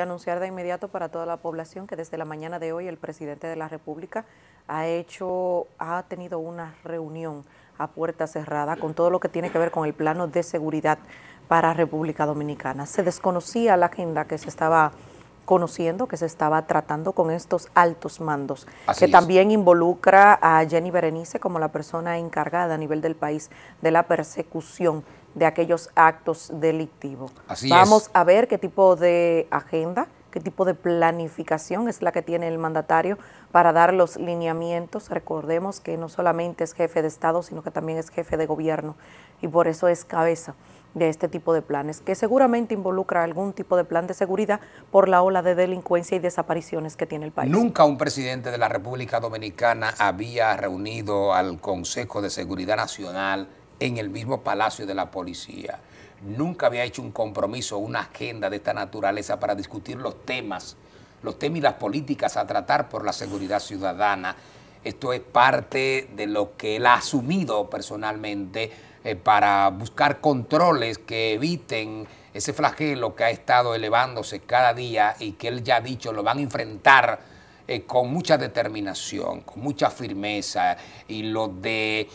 anunciar de inmediato para toda la población que desde la mañana de hoy el presidente de la República ha hecho, ha tenido una reunión a puerta cerrada con todo lo que tiene que ver con el plano de seguridad para República Dominicana. Se desconocía la agenda que se estaba conociendo que se estaba tratando con estos altos mandos, que también involucra a Jenny Berenice como la persona encargada a nivel del país de la persecución de aquellos actos delictivos. Vamos a ver qué tipo de agenda qué tipo de planificación es la que tiene el mandatario para dar los lineamientos. Recordemos que no solamente es jefe de Estado, sino que también es jefe de gobierno y por eso es cabeza de este tipo de planes, que seguramente involucra algún tipo de plan de seguridad por la ola de delincuencia y desapariciones que tiene el país. Nunca un presidente de la República Dominicana había reunido al Consejo de Seguridad Nacional en el mismo Palacio de la Policía. Nunca había hecho un compromiso, una agenda de esta naturaleza para discutir los temas, los temas y las políticas a tratar por la seguridad ciudadana. Esto es parte de lo que él ha asumido personalmente eh, para buscar controles que eviten ese flagelo que ha estado elevándose cada día y que él ya ha dicho lo van a enfrentar eh, con mucha determinación, con mucha firmeza y lo de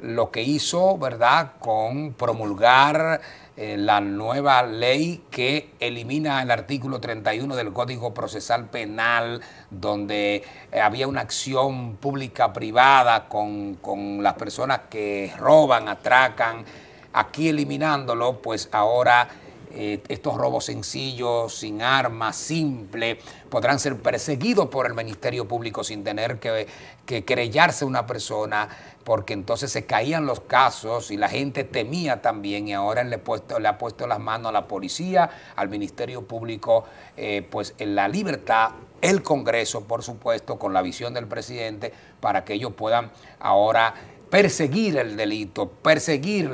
lo que hizo, ¿verdad?, con promulgar eh, la nueva ley que elimina el artículo 31 del Código Procesal Penal, donde eh, había una acción pública-privada con, con las personas que roban, atracan. Aquí eliminándolo, pues ahora eh, estos robos sencillos, sin armas, simple, podrán ser perseguidos por el Ministerio Público sin tener que, que querellarse una persona, porque entonces se caían los casos y la gente temía también y ahora le, puesto, le ha puesto las manos a la policía, al Ministerio Público, eh, pues en la libertad el Congreso, por supuesto, con la visión del presidente, para que ellos puedan ahora perseguir el delito, perseguir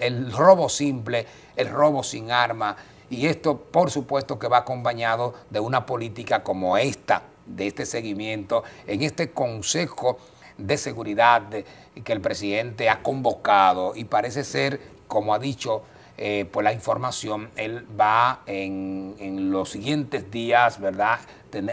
el, robo simple, el robo sin arma. Y esto, por supuesto, que va acompañado de una política como esta, de este seguimiento, en este Consejo de Seguridad que el presidente ha convocado. Y parece ser, como ha dicho eh, por la información, él va en, en los siguientes días, ¿verdad?,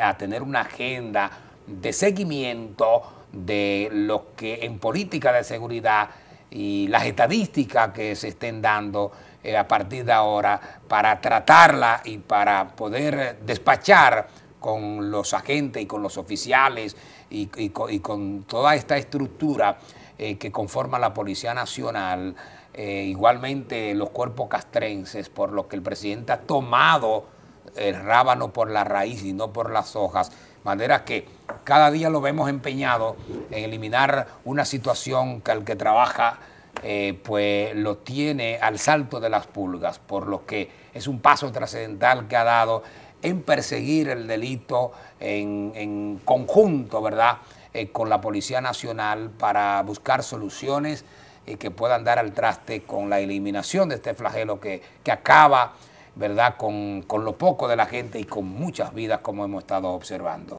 a tener una agenda de seguimiento de lo que en política de seguridad y las estadísticas que se estén dando eh, a partir de ahora para tratarla y para poder despachar con los agentes y con los oficiales y, con, toda esta estructura eh, que conforma la Policía Nacional, eh, igualmente los cuerpos castrenses, por lo que el presidente ha tomado el rábano por la raíz y no por las hojas, manera que cada día lo vemos empeñado en eliminar una situación que al que trabaja eh, pues lo tiene al salto de las pulgas, por lo que es un paso trascendental que ha dado en perseguir el delito en, conjunto, ¿verdad?, eh, con la Policía Nacional para buscar soluciones eh, que puedan dar al traste con la eliminación de este flagelo que acaba ¿verdad? Con, con lo poco de la gente y con muchas vidas como hemos estado observando.